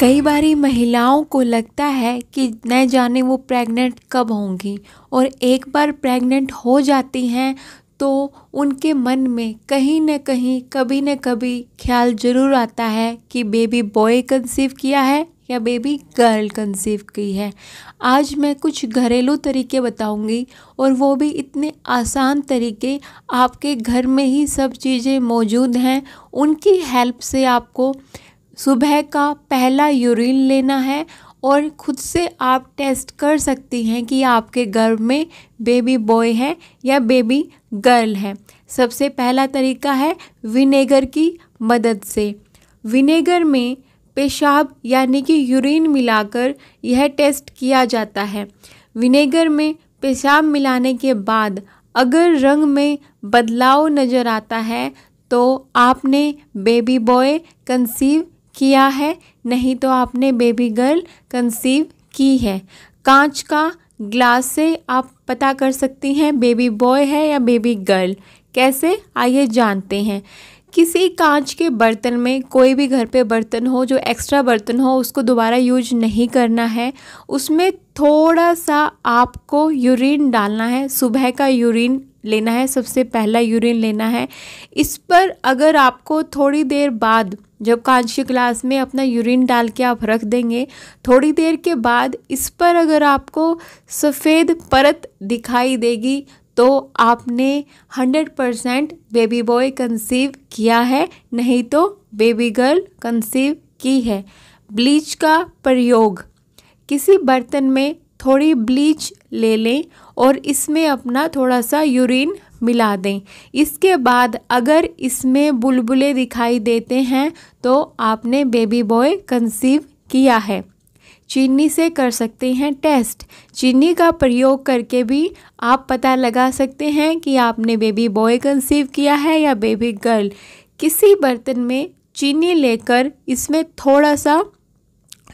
कई बारी महिलाओं को लगता है कि न जाने वो प्रेग्नेंट कब होंगी और एक बार प्रेग्नेंट हो जाती हैं तो उनके मन में कहीं न कहीं कभी न कभी ख्याल ज़रूर आता है कि बेबी बॉय कंसीव किया है या बेबी गर्ल कंसीव की है आज मैं कुछ घरेलू तरीके बताऊंगी और वो भी इतने आसान तरीके आपके घर में ही सब चीज़ें मौजूद हैं उनकी हेल्प से आपको सुबह का पहला यूरिन लेना है और ख़ुद से आप टेस्ट कर सकती हैं कि आपके गर्भ में बेबी बॉय है या बेबी गर्ल है सबसे पहला तरीका है विनेगर की मदद से विनेगर में पेशाब यानी कि यूरिन मिलाकर यह टेस्ट किया जाता है विनेगर में पेशाब मिलाने के बाद अगर रंग में बदलाव नज़र आता है तो आपने बेबी बॉय कंसीव किया है नहीं तो आपने बेबी गर्ल कंसीव की है कांच का ग्लास से आप पता कर सकती हैं बेबी बॉय है या बेबी गर्ल कैसे आइए जानते हैं किसी कांच के बर्तन में कोई भी घर पे बर्तन हो जो एक्स्ट्रा बर्तन हो उसको दोबारा यूज नहीं करना है उसमें थोड़ा सा आपको यूरिन डालना है सुबह का यूरिन लेना है सबसे पहला यूरिन लेना है इस पर अगर आपको थोड़ी देर बाद जब कांस्य ग्लास में अपना यूरिन डाल के आप रख देंगे थोड़ी देर के बाद इस पर अगर आपको सफ़ेद परत दिखाई देगी तो आपने 100 परसेंट बेबी बॉय कंसीव किया है नहीं तो बेबी गर्ल कंसीव की है ब्लीच का प्रयोग किसी बर्तन में थोड़ी ब्लीच ले लें और इसमें अपना थोड़ा सा यूरिन मिला दें इसके बाद अगर इसमें बुलबुले दिखाई देते हैं तो आपने बेबी बॉय कंसीव किया है चीनी से कर सकते हैं टेस्ट चीनी का प्रयोग करके भी आप पता लगा सकते हैं कि आपने बेबी बॉय कंसीव किया है या बेबी गर्ल किसी बर्तन में चीनी लेकर इसमें थोड़ा सा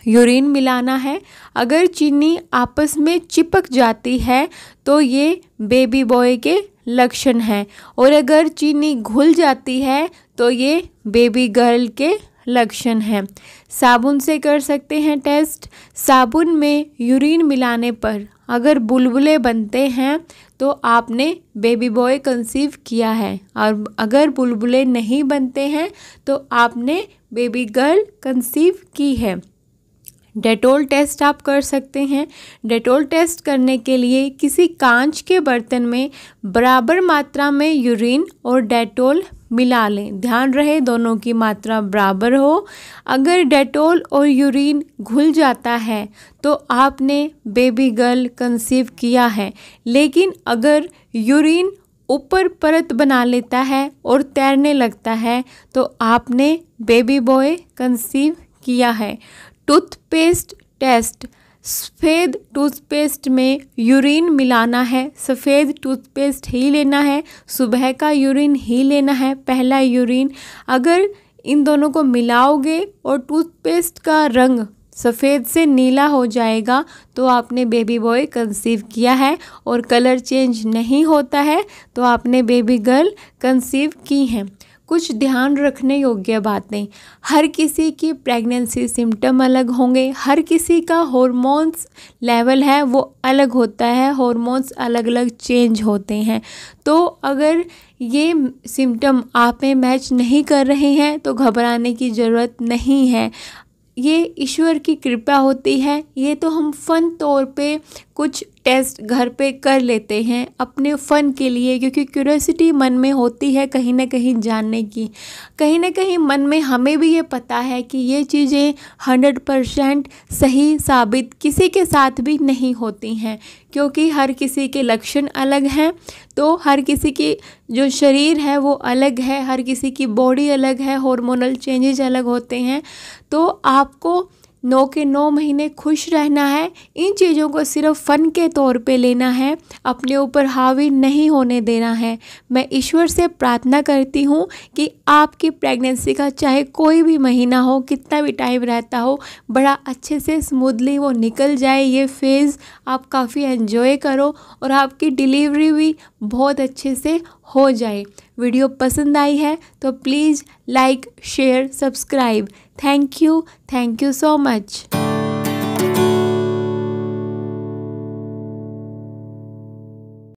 यूरिन मिलाना है अगर चीनी आपस में चिपक जाती है तो ये बेबी बॉय के लक्षण हैं और अगर चीनी घुल जाती है तो ये बेबी गर्ल के लक्षण हैं साबुन से कर सकते हैं टेस्ट साबुन में यूरिन मिलाने पर अगर बुलबुले बनते हैं तो आपने बेबी बॉय कंसीव किया है और अगर बुलबुले नहीं बनते हैं तो आपने बेबी गर्ल कंसीव की है डेटोल टेस्ट आप कर सकते हैं डेटोल टेस्ट करने के लिए किसी कांच के बर्तन में बराबर मात्रा में यूरिन और डेटोल मिला लें ध्यान रहे दोनों की मात्रा बराबर हो अगर डेटोल और यूरिन घुल जाता है तो आपने बेबी गर्ल कंसीव किया है लेकिन अगर यूरिन ऊपर परत बना लेता है और तैरने लगता है तो आपने बेबी बॉय कंसीव किया है टूथपेस्ट टेस्ट सफ़ेद टूथपेस्ट में यूरिन मिलाना है सफ़ेद टूथपेस्ट ही लेना है सुबह का यूरिन ही लेना है पहला यूरिन अगर इन दोनों को मिलाओगे और टूथपेस्ट का रंग सफ़ेद से नीला हो जाएगा तो आपने बेबी बॉय कंसीव किया है और कलर चेंज नहीं होता है तो आपने बेबी गर्ल कंसीव की हैं कुछ ध्यान रखने योग्य बातें हर किसी की प्रेगनेंसी सिम्टम अलग होंगे हर किसी का हॉर्मोन्स लेवल है वो अलग होता है हॉर्मोन्स अलग अलग चेंज होते हैं तो अगर ये सिम्टम आप में मैच नहीं कर रहे हैं तो घबराने की ज़रूरत नहीं है ये ईश्वर की कृपा होती है ये तो हम फन तौर पे कुछ टेस्ट घर पे कर लेते हैं अपने फ़न के लिए क्योंकि क्यूरसिटी मन में होती है कहीं ना कहीं जानने की कहीं ना कहीं मन में हमें भी ये पता है कि ये चीज़ें हंड्रेड परसेंट सही साबित किसी के साथ भी नहीं होती हैं क्योंकि हर किसी के लक्षण अलग हैं तो हर किसी की जो शरीर है वो अलग है हर किसी की बॉडी अलग है हॉर्मोनल चेंजेज अलग होते हैं तो आपको नौ के नौ महीने खुश रहना है इन चीज़ों को सिर्फ फ़न के तौर पे लेना है अपने ऊपर हावी नहीं होने देना है मैं ईश्वर से प्रार्थना करती हूँ कि आपकी प्रेगनेंसी का चाहे कोई भी महीना हो कितना भी टाइम रहता हो बड़ा अच्छे से स्मूथली वो निकल जाए ये फेज़ आप काफ़ी एन्जॉय करो और आपकी डिलीवरी भी बहुत अच्छे से हो जाए वीडियो पसंद आई है तो please like share subscribe thank you thank you so much